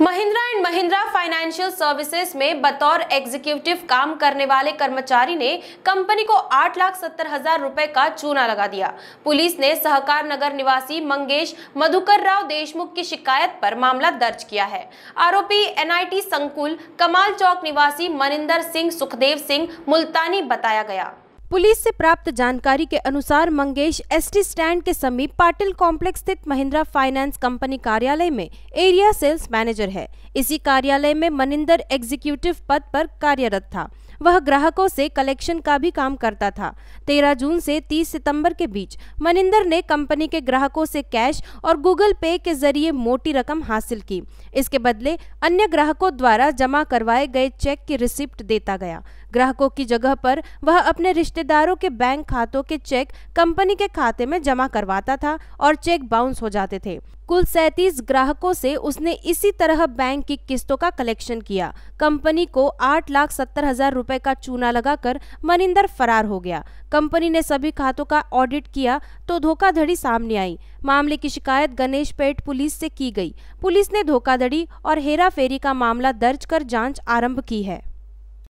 Mahindra and Mahindra financial services में बतौर executive काम करने वाले कर्मचारी ने कंपनी को आठ लाख सत्तर हजार रूपए का चूना लगा दिया पुलिस ने सहकार नगर निवासी मंगेश मधुकर राव देशमुख की शिकायत पर मामला दर्ज किया है आरोपी एनआईटी संकुल कमाल चौक निवासी मनिंदर सिंह सुखदेव सिंह मुल्तानी बताया गया पुलिस से प्राप्त जानकारी के अनुसार मंगेश एसटी स्टैंड के समीप पाटिल कॉम्प्लेक्स स्थित महिंद्रा फाइनेंस कंपनी कार्यालय में एरिया सेल्स मैनेजर है इसी कार्यालय में मनिंदर एग्जीक्यूटिव पद पर कार्यरत था वह ग्राहकों से कलेक्शन का भी काम करता था 13 जून से 30 सितंबर के बीच मनिंदर ने कंपनी के ग्राहकों से कैश और गूगल पे के जरिए मोटी रकम हासिल की इसके बदले अन्य ग्राहकों द्वारा जमा करवाए गए चेक की रिसिप्ट देता गया ग्राहकों की जगह पर वह अपने रिश्ते रिश्तेदारों के बैंक खातों के चेक कंपनी के खाते में जमा करवाता था और चेक बाउंस हो जाते थे कुल सैतीस ग्राहकों से उसने इसी तरह बैंक की किस्तों का कलेक्शन किया कंपनी को आठ लाख सत्तर हजार रूपए का चूना लगाकर मनिंदर फरार हो गया कंपनी ने सभी खातों का ऑडिट किया तो धोखाधड़ी सामने आई मामले की शिकायत गणेश पेट पुलिस से की गई पुलिस ने धोखाधड़ी और हेरा फेरी का मामला दर्ज कर जांच आरंभ की है